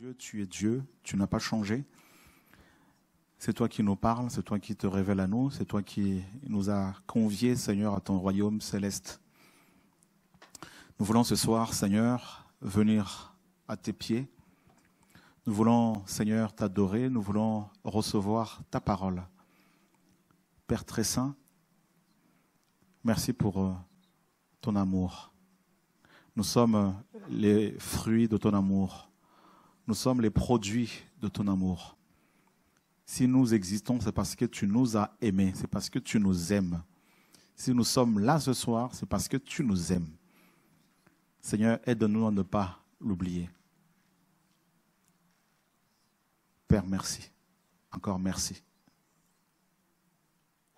Dieu, tu es Dieu, tu n'as pas changé. C'est toi qui nous parles, c'est toi qui te révèles à nous, c'est toi qui nous a conviés, Seigneur, à ton royaume céleste. Nous voulons ce soir, Seigneur, venir à tes pieds. Nous voulons, Seigneur, t'adorer, nous voulons recevoir ta parole. Père très saint, merci pour euh, ton amour. Nous sommes euh, les fruits de ton amour. Nous sommes les produits de ton amour. Si nous existons, c'est parce que tu nous as aimés, c'est parce que tu nous aimes. Si nous sommes là ce soir, c'est parce que tu nous aimes. Seigneur, aide-nous à ne pas l'oublier. Père, merci. Encore merci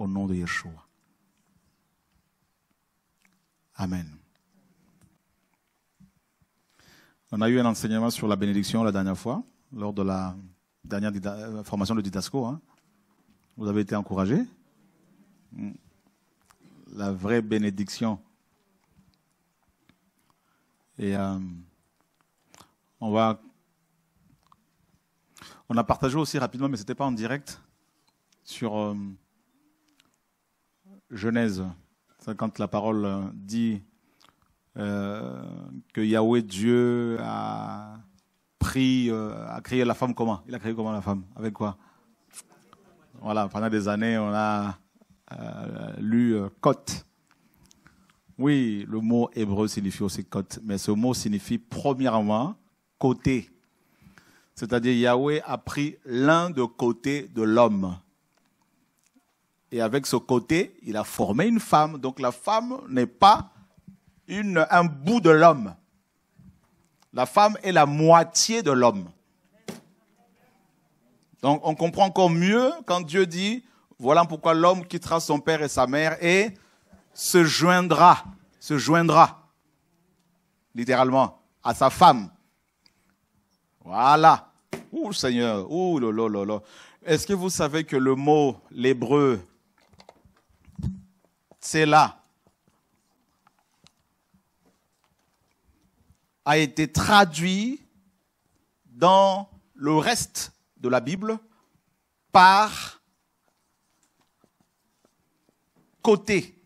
au nom de Yeshua. Amen. On a eu un enseignement sur la bénédiction la dernière fois, lors de la dernière euh, formation de Didasco. Hein. Vous avez été encouragés La vraie bénédiction. Et euh, on va. On a partagé aussi rapidement, mais ce n'était pas en direct, sur euh, Genèse, quand la parole dit euh, que Yahweh Dieu a pris, euh, a créé la femme comment Il a créé comment la femme Avec quoi Voilà, pendant des années, on a euh, lu côte. Oui, le mot hébreu signifie aussi côte, mais ce mot signifie premièrement côté. C'est-à-dire Yahweh a pris l'un de côté de l'homme. Et avec ce côté, il a formé une femme. Donc la femme n'est pas un bout de l'homme. La femme est la moitié de l'homme. Donc on comprend encore mieux quand Dieu dit, voilà pourquoi l'homme quittera son père et sa mère et se joindra, se joindra, littéralement, à sa femme. Voilà. Ouh Seigneur, ouh lolo lolo. Est-ce que vous savez que le mot, l'hébreu, là a été traduit dans le reste de la Bible par côté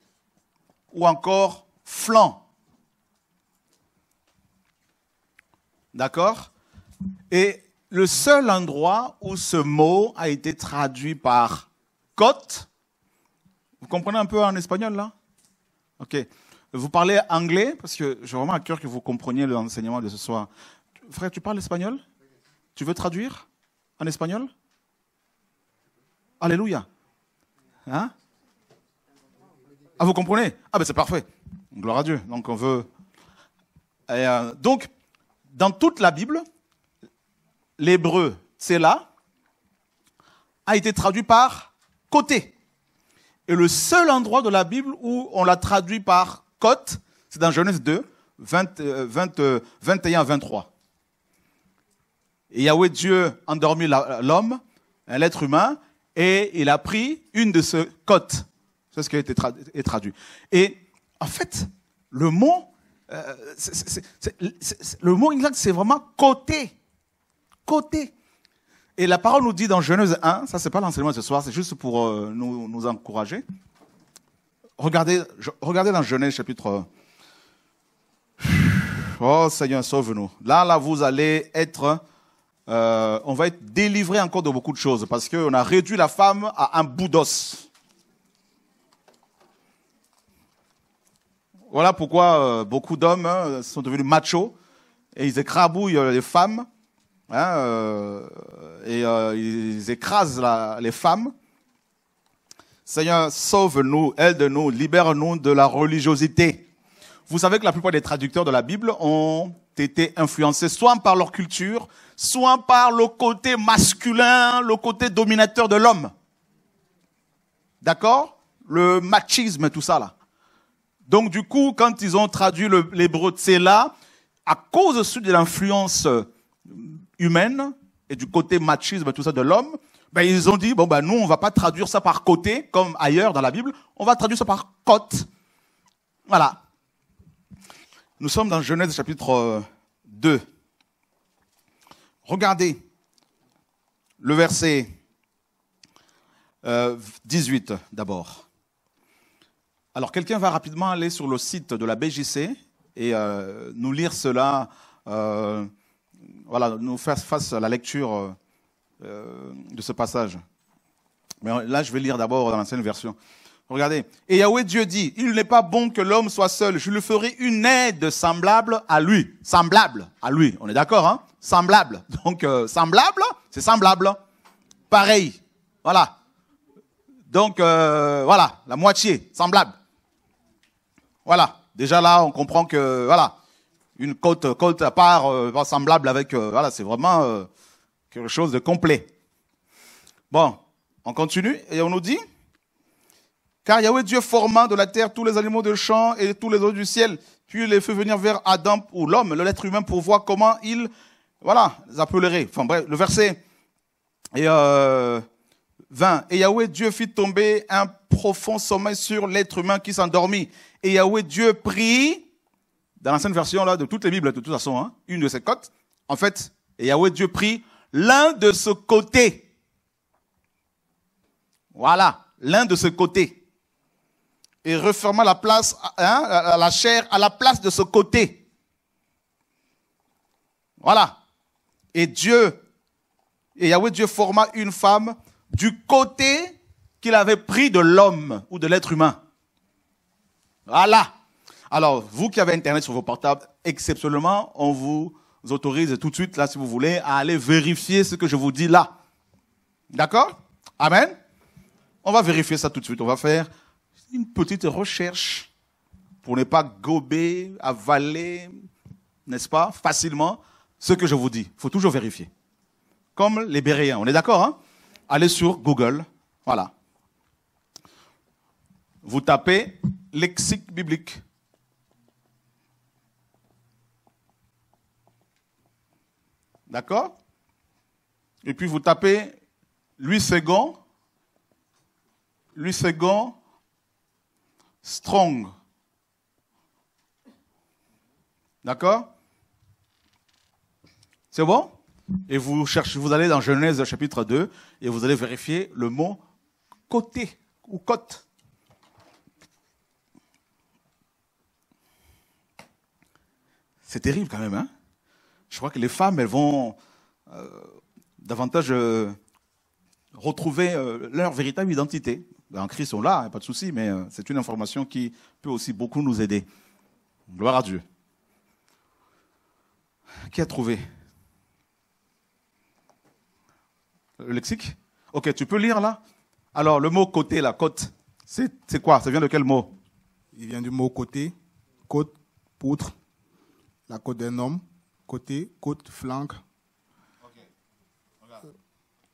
ou encore flanc. D'accord Et le seul endroit où ce mot a été traduit par côte, vous comprenez un peu en espagnol là Ok. Vous parlez anglais parce que j'ai vraiment à cœur que vous compreniez l'enseignement de ce soir. Frère, tu parles espagnol Tu veux traduire en espagnol Alléluia. Hein Ah, vous comprenez Ah, ben c'est parfait. Gloire à Dieu. Donc on veut. Euh, donc, dans toute la Bible, l'hébreu là a été traduit par côté. Et le seul endroit de la Bible où on la traduit par côte, c'est dans Genèse 2, 21 23. Et Yahweh Dieu endormit l'homme, l'être humain, et il a pris une de ses côtes. C'est ce qui a été traduit. Et en fait, le mot, euh, le mot c'est vraiment côté. Côté. Et la parole nous dit dans Genèse 1, ça c'est pas l'enseignement ce soir, c'est juste pour euh, nous, encourager. Regardez, regardez dans Genèse chapitre. Euh, oh Seigneur, sauve-nous. Là, là, vous allez être, euh, on va être délivré encore de beaucoup de choses parce qu'on a réduit la femme à un bout d'os. Voilà pourquoi beaucoup d'hommes hein, sont devenus machos et ils écrabouillent les femmes Hein, euh, et euh, ils écrasent les femmes. Seigneur, sauve-nous, aide-nous, libère-nous de la religiosité. Vous savez que la plupart des traducteurs de la Bible ont été influencés soit par leur culture, soit par le côté masculin, le côté dominateur de l'homme. D'accord Le machisme, tout ça là. Donc du coup, quand ils ont traduit l'hébreu là, à cause de l'influence humaine et du côté machisme, tout ça de l'homme, ben, ils ont dit, bon, ben, nous, on va pas traduire ça par côté, comme ailleurs dans la Bible, on va traduire ça par côte. Voilà. Nous sommes dans Genèse chapitre 2. Euh, Regardez le verset 18 euh, d'abord. Alors quelqu'un va rapidement aller sur le site de la BJC et euh, nous lire cela voilà, nous faire face la lecture euh, euh, de ce passage. Mais euh, là, je vais lire d'abord dans l'ancienne version. Regardez. Et Yahweh Dieu dit, il n'est pas bon que l'homme soit seul. Je lui ferai une aide semblable à lui. Semblable à lui. On est d'accord, hein? Semblable. Donc, semblable, c'est semblable. Pareil. Voilà. Donc, voilà. La moitié. Semblable. Voilà. Déjà là, on comprend que, voilà une côte, côte à part, euh, semblable avec... Euh, voilà, c'est vraiment euh, quelque chose de complet. Bon, on continue et on nous dit, car Yahweh Dieu forma de la terre tous les animaux de champ et tous les eaux du ciel, puis les fait venir vers Adam ou l'homme, l'être humain, pour voir comment il... Voilà, les appellerait. Enfin bref, le verset et 20. Euh, et Yahweh Dieu fit tomber un profond sommeil sur l'être humain qui s'endormit. Et Yahweh Dieu prit dans l'ancienne version là, de toutes les Bibles, de toute façon, hein, une de ces côtes, en fait, Yahweh Dieu prit l'un de ce côté. Voilà, l'un de ce côté. Et referma la place, hein, la chair à la place de ce côté. Voilà. Et Dieu, et Yahweh Dieu forma une femme du côté qu'il avait pris de l'homme ou de l'être humain. Voilà. Alors, vous qui avez Internet sur vos portables, exceptionnellement, on vous autorise tout de suite, là, si vous voulez, à aller vérifier ce que je vous dis là. D'accord Amen On va vérifier ça tout de suite. On va faire une petite recherche pour ne pas gober, avaler, n'est-ce pas, facilement ce que je vous dis. Il faut toujours vérifier. Comme les Béréens, on est d'accord hein? Allez sur Google, voilà. Vous tapez lexique biblique. D'accord Et puis vous tapez Louis second. Louis second Strong. D'accord C'est bon Et vous, cherchez, vous allez dans Genèse chapitre 2 et vous allez vérifier le mot côté ou côte. C'est terrible quand même, hein je crois que les femmes, elles vont euh, davantage euh, retrouver euh, leur véritable identité. Ben, en Christ, on l'a, hein, pas de souci, mais c'est une information qui peut aussi beaucoup nous aider. Gloire à Dieu. Qui a trouvé Le lexique Ok, tu peux lire là Alors, le mot côté, la côte, c'est quoi Ça vient de quel mot Il vient du mot côté, côte, poutre, la côte d'un homme, côté, côte, flanque.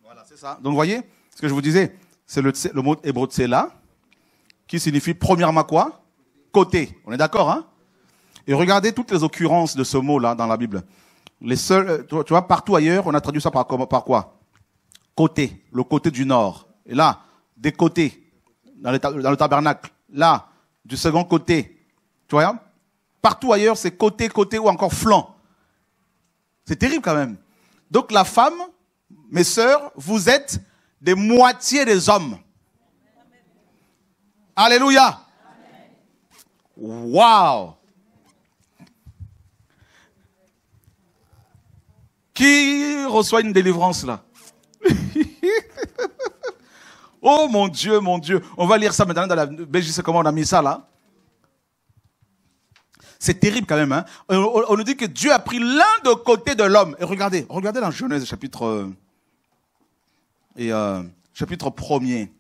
Voilà, c'est ça. Donc, vous voyez, ce que je vous disais, c'est le, mot hébreu cela, qui signifie premièrement quoi Côté. On est d'accord, hein Et regardez toutes les occurrences de ce mot-là dans la Bible. Les seuls, euh, tu vois, partout ailleurs, on a traduit ça par, par quoi Côté, le côté du nord. Et là, des côtés, dans le, dans le tabernacle. Là, du second côté. Tu vois Partout ailleurs, c'est côté, côté ou encore flanc. C'est terrible quand même. Donc la femme, mes sœurs, vous êtes des moitiés des hommes. Alléluia. Wow. Qui reçoit une délivrance là Oh mon Dieu, mon Dieu. On va lire ça maintenant dans la c'est comment on a mis ça là c'est terrible quand même. Hein. on, nous dit que Dieu a pris l'un de côté de l'homme. Et regardez, regardez dans Genèse chapitre euh, et euh, chapitre 1er.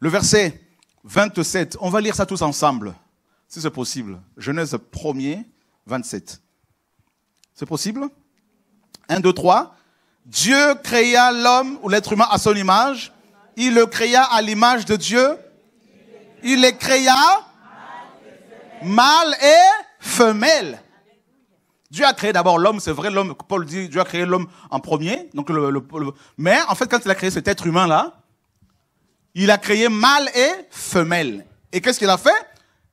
Le verset 27, on va lire ça tous ensemble, si c'est possible. Genèse 1er, 27. C'est possible 1, 2, 3. Dieu créa l'homme ou l'être humain à son image. Il le créa à l'image de Dieu. Il les créa mâle et femelle. Dieu a créé d'abord l'homme, c'est vrai, l'homme, Paul dit, Dieu a créé l'homme en premier. Donc mais en fait, quand il a créé cet être humain-là, il a créé mâle et femelle. Et qu'est-ce qu'il a fait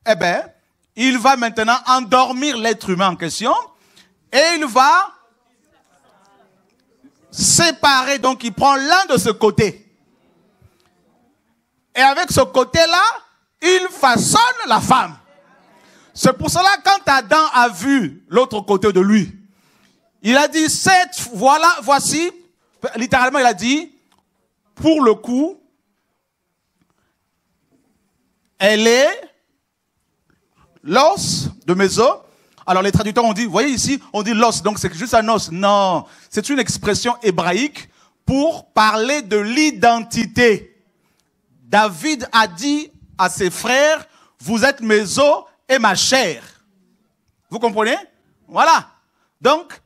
Eh bien, il va maintenant endormir l'être humain en question et il va séparé, donc il prend l'un de ce côté. Et avec ce côté-là, il façonne la femme. C'est pour cela quand Adam a vu l'autre côté de lui, il a dit cette voilà voici littéralement il a dit pour le coup elle est l'os de mes os alors les traducteurs ont dit, voyez ici, on dit l'os, donc c'est juste un os. Non, c'est une expression hébraïque pour parler de l'identité. David a dit à ses frères, vous êtes mes os et ma chair. Vous comprenez Voilà. Donc,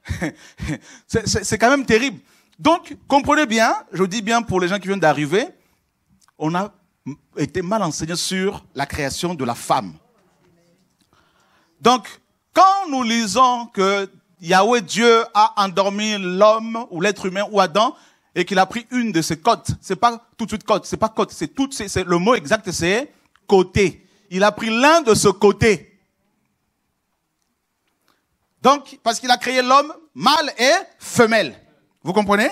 c'est quand même terrible. Donc, comprenez bien, je dis bien pour les gens qui viennent d'arriver, on a été mal enseigné sur la création de la femme. Donc, quand nous lisons que Yahweh Dieu a endormi l'homme ou l'être humain ou Adam et qu'il a pris une de ses côtes, c'est pas tout de suite côte, c'est pas côte, c'est tout, c'est le mot exact, c'est côté. Il a pris l'un de ce côté. Donc, parce qu'il a créé l'homme mâle et femelle. Vous comprenez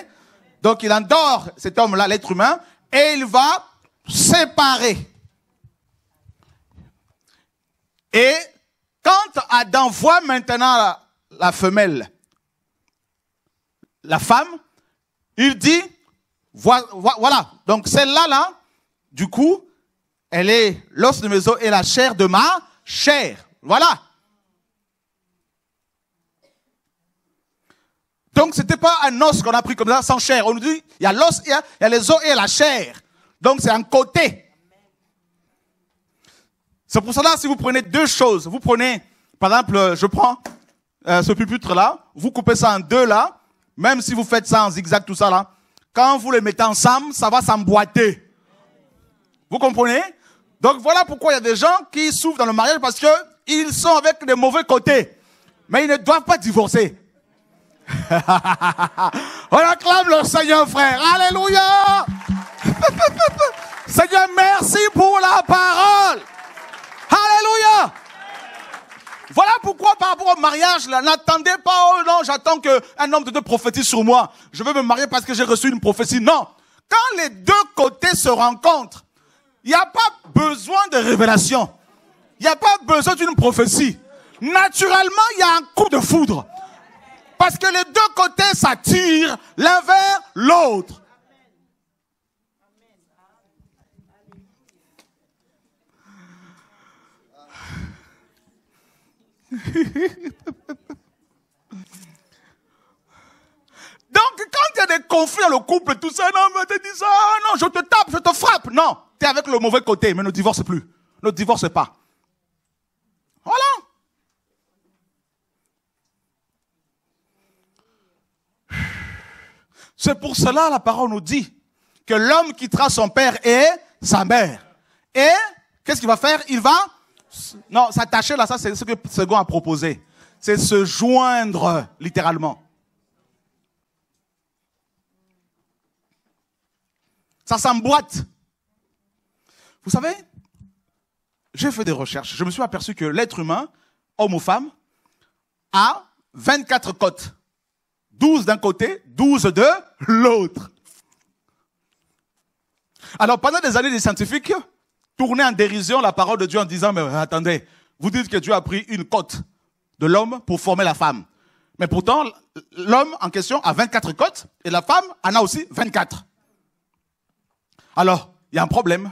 Donc, il endort cet homme-là, l'être humain, et il va séparer. Et Adam voit maintenant la, femelle, la femme, il dit, voilà, donc celle-là, là, du coup, elle est l'os de mes os et la chair de ma chair. Voilà. Donc ce n'était pas un os qu'on a pris comme ça, sans chair. On nous dit, il y a l'os, il y, a les os et la chair. Donc c'est un côté. C'est pour cela, si vous prenez deux choses, vous prenez par exemple, euh, je prends euh, ce pupitre-là, vous coupez ça en deux là, même si vous faites ça en zigzag, tout ça là, quand vous les mettez ensemble, ça va s'emboîter. Vous comprenez Donc voilà pourquoi il y a des gens qui souffrent dans le mariage parce que ils sont avec les mauvais côtés. Mais ils ne doivent pas divorcer. On acclame le Seigneur, frère. Alléluia Seigneur, merci pour la parole. par rapport au mariage, là, n'attendez pas, oh non, j'attends qu'un homme de deux prophétise sur moi. Je veux me marier parce que j'ai reçu une prophétie. Non. Quand les deux côtés se rencontrent, il n'y a pas besoin de révélation. Il n'y a pas besoin d'une prophétie. Naturellement, il y a un coup de foudre. Parce que les deux côtés s'attirent l'un vers l'autre. Donc, quand il y a des conflits dans le couple, tout ça, non, mais te dis ça, oh, non, je te tape, je te frappe. Non, tu es avec le mauvais côté, mais ne divorce plus. Ne divorce pas. Voilà. C'est pour cela la parole nous dit que l'homme qui quittera son père et sa mère. Et qu'est-ce qu'il va faire Il va non, s'attacher là, ça c'est ce que Second a proposé. C'est se joindre, littéralement. Ça s'emboîte. Vous savez, j'ai fait des recherches. Je me suis aperçu que l'être humain, homme ou femme, a 24 côtes. 12 d'un côté, 12 de l'autre. Alors pendant des années, des scientifiques tourner en dérision la parole de Dieu en disant, mais attendez, vous dites que Dieu a pris une côte de l'homme pour former la femme. Mais pourtant, l'homme en question a 24 côtes et la femme en a aussi 24. Alors, il y a un problème.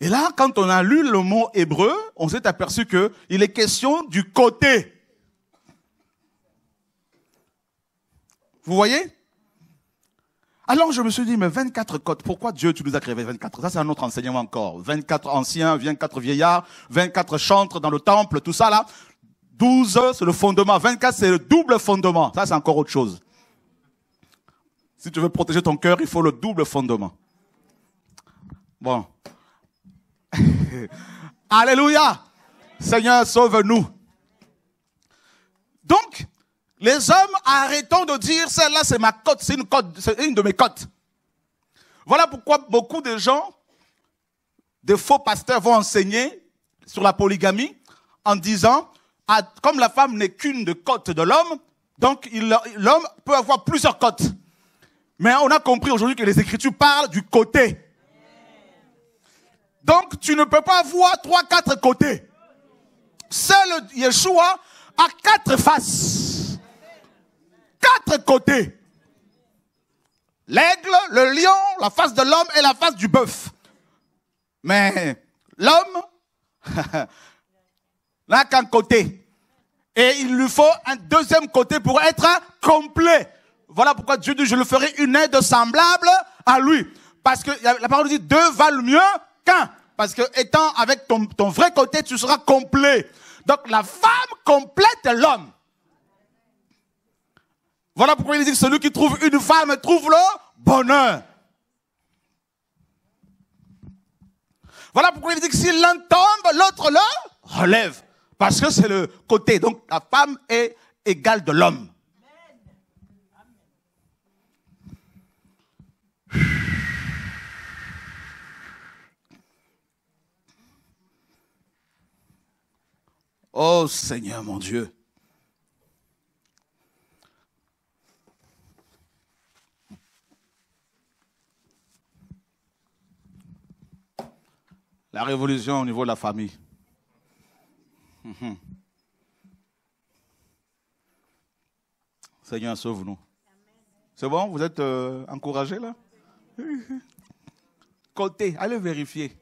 Et là, quand on a lu le mot hébreu, on s'est aperçu qu'il est question du côté. Vous voyez alors je me suis dit, mais 24 côtes, pourquoi Dieu, tu nous as créé 24 Ça, c'est un autre enseignement encore. 24 anciens, 24 vieillards, 24 chantres dans le temple, tout ça là. 12, c'est le fondement. 24, c'est le double fondement. Ça, c'est encore autre chose. Si tu veux protéger ton cœur, il faut le double fondement. Bon. Alléluia. Seigneur, sauve-nous. Donc, les hommes, arrêtons de dire, celle-là, c'est ma cote, c'est une côte, c'est une de mes cotes. Voilà pourquoi beaucoup de gens, de faux pasteurs vont enseigner sur la polygamie en disant, ah, comme la femme n'est qu'une de cotes de l'homme, donc l'homme peut avoir plusieurs cotes. Mais on a compris aujourd'hui que les Écritures parlent du côté. Donc tu ne peux pas avoir trois, quatre côtés. Seul Yeshua a quatre faces quatre côtés. L'aigle, le lion, la face de l'homme et la face du bœuf. Mais l'homme n'a qu'un côté. Et il lui faut un deuxième côté pour être complet. Voilà pourquoi Dieu dit, je lui ferai une aide semblable à lui. Parce que la parole dit, deux valent mieux qu'un. Parce que étant avec ton vrai côté, tu seras complet. Donc la femme complète l'homme. Voilà pourquoi il dit que celui qui trouve une femme trouve le bonheur. Voilà pourquoi il dit que si l'un tombe, l'autre le relève. Parce que c'est le côté. Donc la femme est égale de l'homme. Oh Seigneur mon Dieu. la révolution au niveau de la famille. Mhm. Seigneur, sauve-nous. C'est bon, vous êtes euh, encouragés là Coltez, allez vérifier.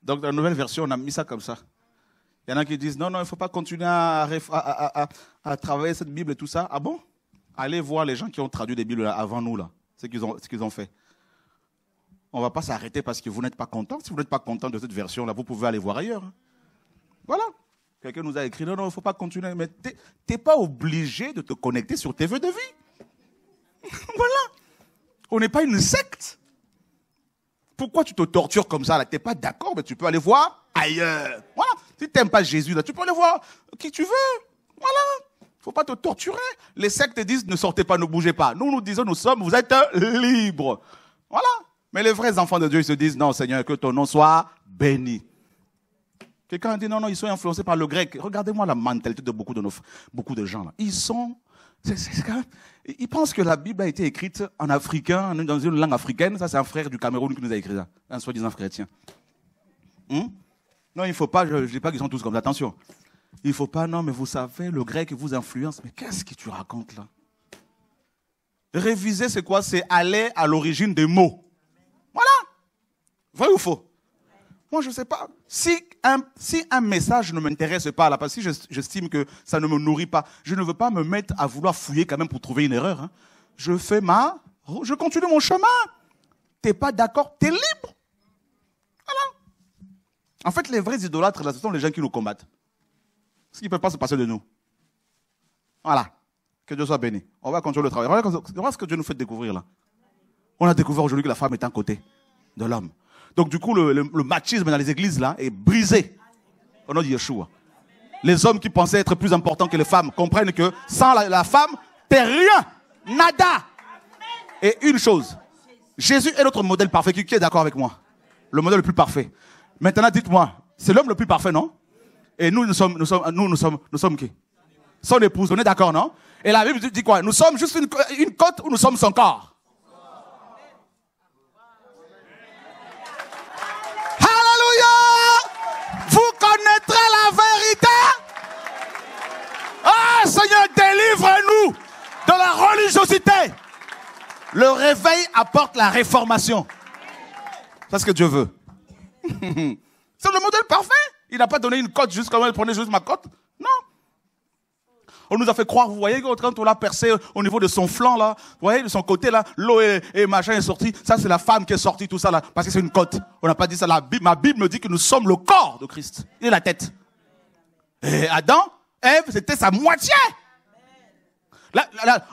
Donc dans la nouvelle version, on a mis ça comme ça. Il y en a qui disent, non, non, il ne faut pas continuer à, travailler cette Bible et tout ça. Ah bon Allez voir les gens qui ont traduit des Bibles avant nous, là, ce qu'ils ont fait. On ne va pas s'arrêter parce que vous n'êtes pas content. Si vous n'êtes pas content de cette version-là, vous pouvez aller voir ailleurs. Hein. Voilà. Quelqu'un nous a écrit, non, non, il ne faut pas continuer. Mais tu n'es pas obligé de te connecter sur tes vœux de vie. voilà. On n'est pas une secte. Pourquoi tu te tortures comme ça là n'es pas d'accord, mais tu peux aller voir ailleurs. Voilà. Si tu n'aimes pas Jésus là, tu peux aller voir qui tu veux. Voilà. Faut pas te torturer. Les sectes disent ne sortez pas, ne bougez pas. Nous nous disons nous sommes, vous êtes libres. Voilà. Mais les vrais enfants de Dieu, ils se disent, non Seigneur, que ton nom soit béni. Quelqu'un dit, non, non, ils sont influencés par le grec. Regardez-moi la mentalité de beaucoup de, nos, beaucoup de gens. Là. Ils sont... ils pensent que la Bible a été écrite en africain, dans une langue africaine. Ça, c'est un frère du Cameroun qui nous a écrit ça, un soi-disant chrétien. Hmm? non, il ne faut pas, je ne dis pas qu'ils sont tous comme ça, attention. Il ne faut pas, non, mais vous savez, le grec vous influence. Mais qu'est-ce que tu racontes là Réviser, c'est quoi C'est aller à l'origine des mots. Voilà. Vrai ou faux moi, je ne sais pas. Si un, message ne m'intéresse pas, là, parce que j'estime que ça ne me nourrit pas, je ne veux pas me mettre à vouloir fouiller quand même pour trouver une erreur. Hein. Je fais ma... Je continue mon chemin. T'es pas d'accord, t'es libre. Voilà. En fait, les vrais idolâtres, là, ce sont les gens qui nous combattent. Ce qui ne peut pas se passer de nous. Voilà. Que Dieu soit béni. On va continuer le travail. Voilà ce que Dieu nous fait découvrir là. On a découvert aujourd'hui que la femme est un côté de l'homme. Donc du coup, le, machisme dans les églises là est brisé au nom de Yeshua. Les hommes qui pensaient être plus importants que les femmes comprennent que sans la, femme, t'es rien, nada. Et une chose, Jésus est notre modèle parfait. Qui, est d'accord avec moi Le modèle le plus parfait. Maintenant, dites-moi, c'est l'homme le plus parfait, non Et nous, nous sommes, nous sommes, nous, sommes, qui Son épouse. On est d'accord, non Et la Bible dit quoi Nous sommes juste une, côte où nous sommes son corps la vérité. Ah, Seigneur, délivre-nous de la religiosité. Le réveil apporte la réformation. C'est ce que Dieu veut. C'est le modèle parfait. Il n'a pas donné une cote juste comme il prenait juste ma cote. Non. On nous a fait croire, vous voyez, quand on l'a percé au niveau de son flanc, là, vous voyez, de son côté, là, l'eau et, machin est sorti. Ça, c'est la femme qui est sortie, tout ça, là, parce que c'est une côte. On n'a pas dit ça. La Bible, ma Bible me dit que nous sommes le corps de Christ. Il est la tête. Et Adam, Ève, c'était sa moitié.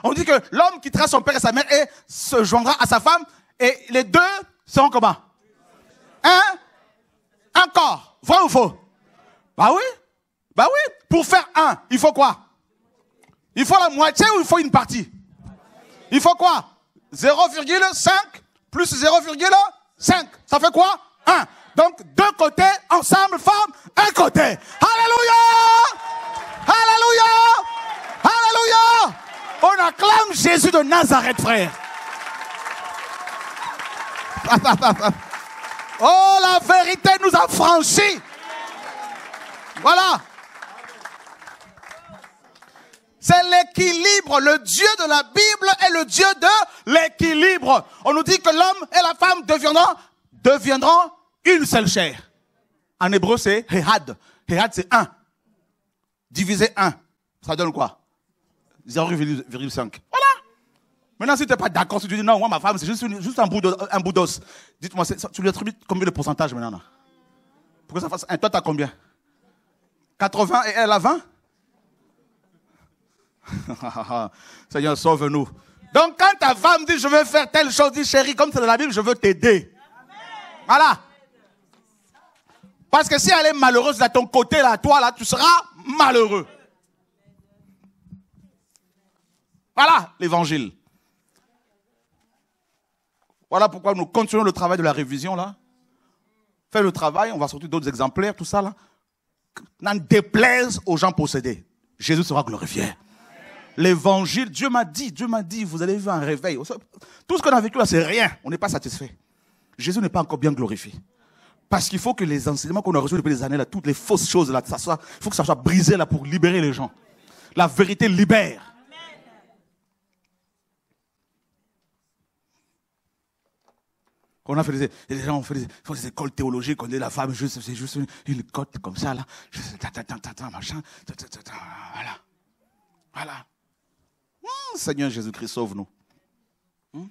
on dit que l'homme qui traite son père et sa mère et se joindra à sa femme, et les deux seront comment Un, un corps. Vrai ou faux Bah oui. Bah oui. Pour faire un, il faut quoi il faut la moitié ou il faut une partie Il faut quoi 0,5 plus 0,5. Ça fait quoi 1. Donc deux côtés, ensemble, forme un côté. Alléluia Alléluia Alléluia On acclame Jésus de Nazareth, frère. Oh, la vérité nous a franchis. Voilà. C'est l'équilibre. Le Dieu de la Bible est le Dieu de l'équilibre. On nous dit que l'homme et la femme deviendront, deviendront une seule chair. En hébreu, c'est hehad. Hehad c'est un. Divisé 1. Ça donne quoi 0,5. Voilà. Maintenant, si tu n'es pas d'accord, si tu dis non, moi, ma femme, c'est juste, un bout d'os. Dites-moi, tu lui attribues combien de pourcentage maintenant Pour que ça fasse un. Toi, tu as combien 80 et elle a 20 Seigneur, sauve-nous. Donc quand ta femme dit, je veux faire telle chose, dit chérie, comme c'est dans la Bible, je veux t'aider. Voilà. Parce que si elle est malheureuse de ton côté, là, toi, là, tu seras malheureux. Voilà l'évangile. Voilà pourquoi nous continuons le travail de la révision, là. Fais le travail, on va sortir d'autres exemplaires, tout ça, là. N'en déplaise aux gens possédés. Jésus sera glorifié. L'évangile, Dieu m'a dit, Dieu m'a dit, vous allez vivre un réveil. Tout ce qu'on a vécu là, c'est rien. On n'est pas satisfait. Jésus n'est pas encore bien glorifié. Parce qu'il faut que les enseignements qu'on a reçus depuis des années, toutes les fausses choses, là, ça il faut que ça soit brisé là pour libérer les gens. La vérité libère. On a fait des, gens ont des écoles théologiques, on dit la femme, juste, c'est juste une, cote comme ça, là. machin, voilà. Voilà. Seigneur Jésus-Christ, sauve-nous. Hmm?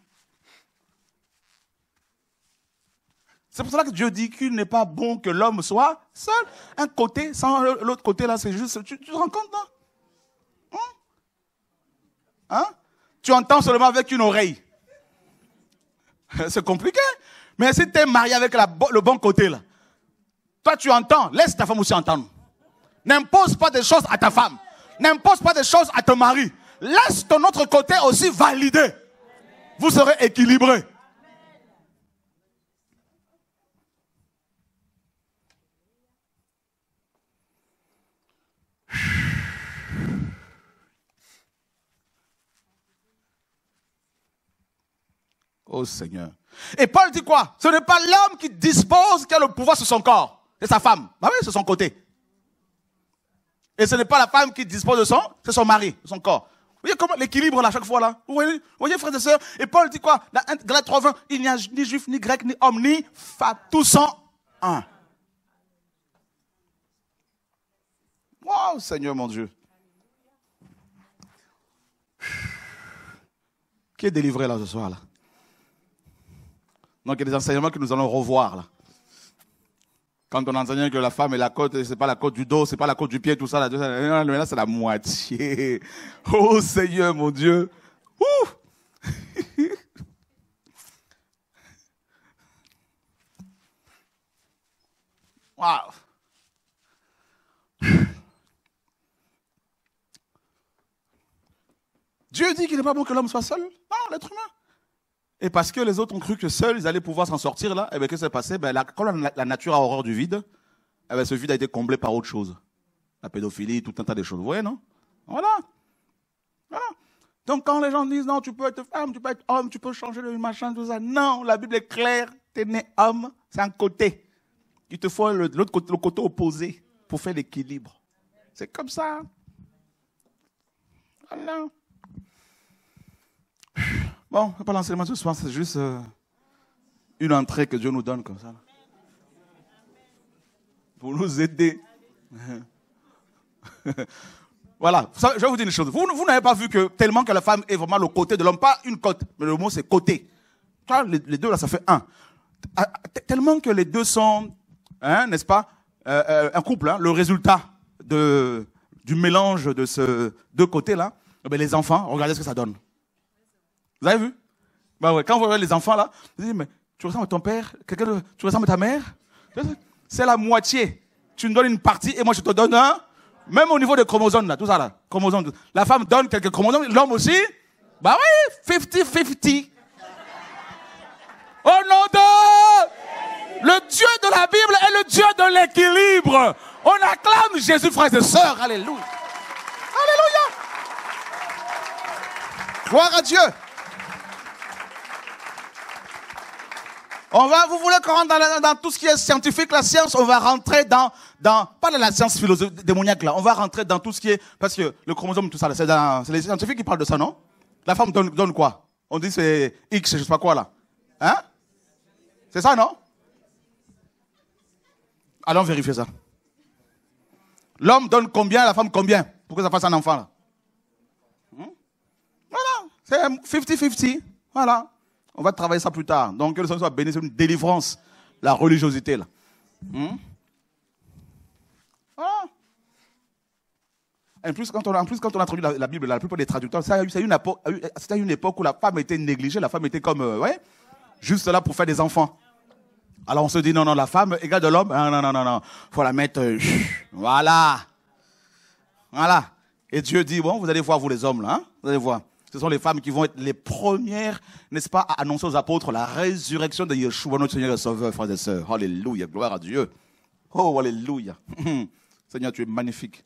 C'est pour cela que Dieu dit qu'il n'est pas bon que l'homme soit seul. Un côté sans l'autre côté, là, c'est juste. Tu, te rends compte, non? Hmm? Hein? Tu entends seulement avec une oreille. c'est compliqué. Mais si tu es marié avec le bon côté, là, toi tu entends, laisse ta femme aussi entendre. N'impose pas des choses à ta femme. N'impose pas des choses à ton mari laisse ton autre côté aussi valider. Vous serez équilibré. Oh Seigneur. Et Paul dit quoi Ce n'est pas l'homme qui dispose qui a le pouvoir sur son corps. C'est sa femme. Bah c'est son côté. Et ce n'est pas la femme qui dispose de son, c'est son mari, son corps. Vous voyez comment l'équilibre là, à chaque fois là Vous voyez, frères et sœurs Et Paul dit quoi Dans Galate 3.20, il n'y a ni juif, ni grec, ni homme, ni femme tous en un. Wow, Seigneur mon Dieu Qui est délivré là ce soir là Donc il y a des enseignements que nous allons revoir là. Quand on enseigne que la femme est la côte, c'est pas la côte du dos, c'est pas la côte du pied, tout ça, là, là, c'est la moitié. Oh Seigneur, mon Dieu. Ouh Wow. Dieu dit qu'il n'est pas bon que l'homme soit seul. Non, l'être humain. Et parce que les autres ont cru que seuls ils allaient pouvoir s'en sortir là, et eh bien que s'est passé ben, la, Quand la, nature a horreur du vide, et eh bien ce vide a été comblé par autre chose. La pédophilie, tout un tas de choses. Vous voyez, non Voilà. Voilà. Donc quand les gens disent non, tu peux être femme, tu peux être homme, tu peux changer de machin, tout ça. Non, la Bible est claire. T'es né homme, c'est un côté. Il te faut l'autre côté, le côté opposé pour faire l'équilibre. C'est comme ça. Voilà pas l'enseignement ce soir, c'est juste euh, une entrée que Dieu nous donne comme ça. Pour nous aider. voilà. Je vais vous dire une chose. Vous, vous n'avez pas vu que tellement que la femme est vraiment le côté de l'homme. Pas une côte, mais le mot c'est côté. Les, deux là, ça fait un. Ah, tellement que les deux sont, hein, n'est-ce pas, euh, euh, un couple. Hein, le résultat de, du mélange de ces deux côtés là, eh ben, les enfants, regardez ce que ça donne. Vous avez vu bah ouais, Quand vous voyez les enfants là, vous dites, mais tu ressembles à ton père, tu ressembles à ta mère C'est la moitié. Tu me donnes une partie et moi je te donne un. Même au niveau des chromosomes là, tout ça là. Chromosomes. La femme donne quelques chromosomes, l'homme aussi. Bah oui, 50-50. Au nom de... Le Dieu de la Bible est le Dieu de l'équilibre. On acclame Jésus, frère et sœurs. Alléluia. Alléluia. Gloire à Dieu. On va, vous voulez qu'on rentre dans, tout ce qui est scientifique, la science, on va rentrer dans, dans, pas dans la science philosophique démoniaque là, on va rentrer dans tout ce qui est, parce que le chromosome, tout ça, c'est dans, les scientifiques qui parlent de ça, non La femme donne, donne quoi On dit c'est X, je sais pas quoi là. Hein C'est ça, non Allons vérifier ça. L'homme donne combien, la femme combien, pour que ça fasse un enfant là. Hmm? Voilà, c'est 50-50, voilà. On va travailler ça plus tard. Donc que le Seigneur soit béni, c'est une délivrance, la religiosité là. Hmm? Ah. En plus, quand on, a traduit la, Bible, la plupart des traducteurs, c'était une, une, époque où la femme était négligée, la femme était comme, euh, ouais, juste là pour faire des enfants. Alors on se dit, non, non, la femme égale de l'homme, non, ah, non, non, non, non, faut la mettre, euh, voilà, voilà. Et Dieu dit, bon, vous allez voir, vous les hommes, là, hein. vous allez voir. Ce sont les femmes qui vont être les premières, n'est-ce pas, à annoncer aux apôtres la résurrection de Yeshua, notre Seigneur et Sauveur, frères et sœurs. Alléluia, gloire à Dieu. Oh, alléluia. Seigneur, tu es magnifique.